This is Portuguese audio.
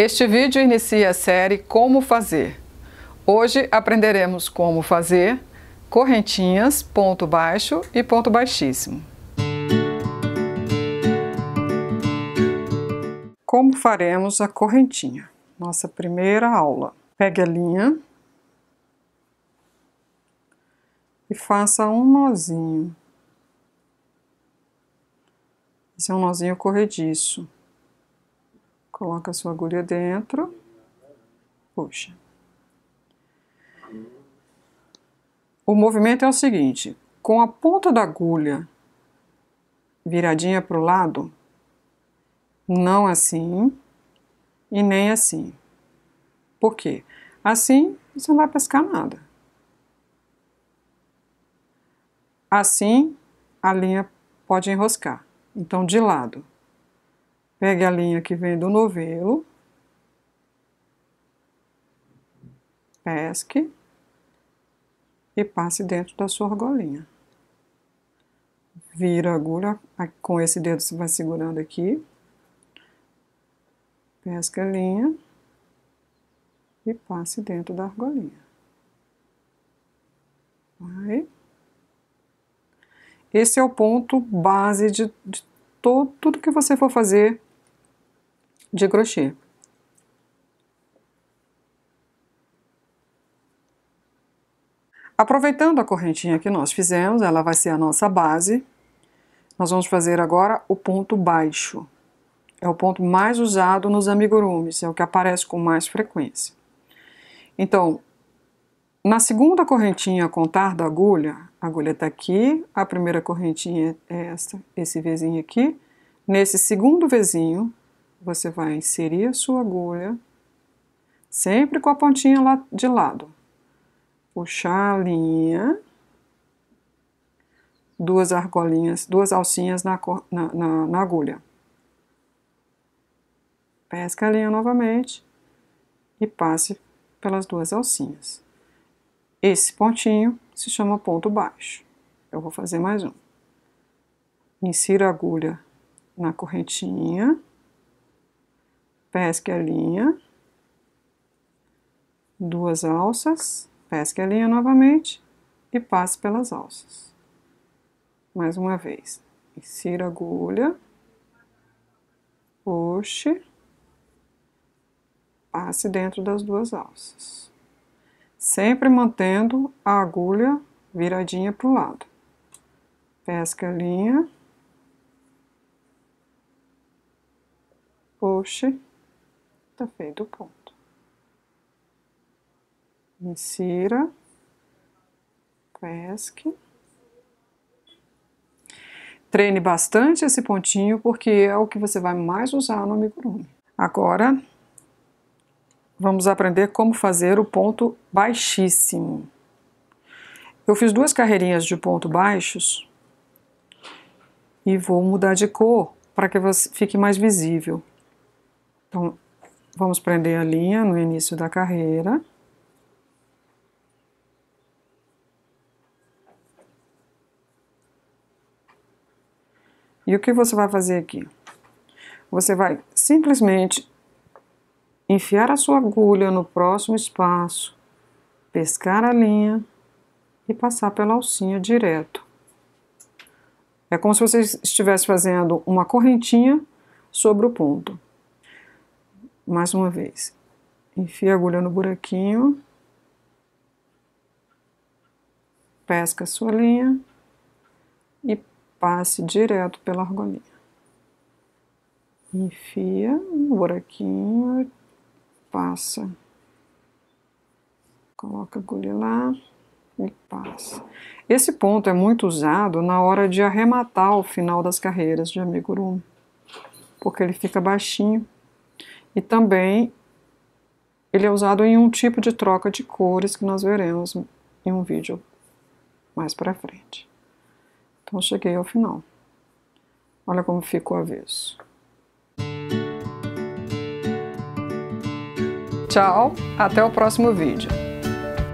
Este vídeo inicia a série Como Fazer. Hoje aprenderemos como fazer correntinhas, ponto baixo e ponto baixíssimo. Como faremos a correntinha? Nossa primeira aula. Pegue a linha e faça um nozinho. Esse é um nozinho corrediço coloca a sua agulha dentro, puxa. O movimento é o seguinte: com a ponta da agulha viradinha para o lado, não assim e nem assim. Por quê? Assim você não vai pescar nada. Assim a linha pode enroscar. Então, de lado. Pegue a linha que vem do novelo, pesque e passe dentro da sua argolinha. Vira a agulha, com esse dedo você vai segurando aqui, pesque a linha e passe dentro da argolinha. Vai. Esse é o ponto base de, de todo, tudo que você for fazer de crochê. Aproveitando a correntinha que nós fizemos, ela vai ser a nossa base, nós vamos fazer agora o ponto baixo. É o ponto mais usado nos amigurumis, é o que aparece com mais frequência. Então, na segunda correntinha a contar da agulha, a agulha está aqui, a primeira correntinha é esta, esse vizinho aqui. Nesse segundo vizinho, você vai inserir a sua agulha, sempre com a pontinha lá de lado. Puxar a linha, duas argolinhas, duas alcinhas na, na, na, na agulha. Pesca a linha novamente e passe pelas duas alcinhas. Esse pontinho se chama ponto baixo. Eu vou fazer mais um. Insira a agulha na correntinha pesque a linha, duas alças, pesque a linha novamente e passe pelas alças. Mais uma vez, insira a agulha, puxe, passe dentro das duas alças. Sempre mantendo a agulha viradinha para o lado. Pesque a linha, puxe, Tá feito o ponto. Insira, pesque. Treine bastante esse pontinho, porque é o que você vai mais usar no amigurumi. Agora, vamos aprender como fazer o ponto baixíssimo. Eu fiz duas carreirinhas de ponto baixos e vou mudar de cor para que fique mais visível. Então, Vamos prender a linha no início da carreira. E o que você vai fazer aqui? Você vai simplesmente enfiar a sua agulha no próximo espaço, pescar a linha e passar pela alcinha direto. É como se você estivesse fazendo uma correntinha sobre o ponto mais uma vez. Enfia a agulha no buraquinho, pesca a sua linha e passe direto pela argolinha. Enfia no buraquinho, passa, coloca a agulha lá e passa. Esse ponto é muito usado na hora de arrematar o final das carreiras de amigurumi, porque ele fica baixinho e também ele é usado em um tipo de troca de cores que nós veremos em um vídeo mais para frente. Então cheguei ao final. Olha como fica o avesso. Tchau, até o próximo vídeo.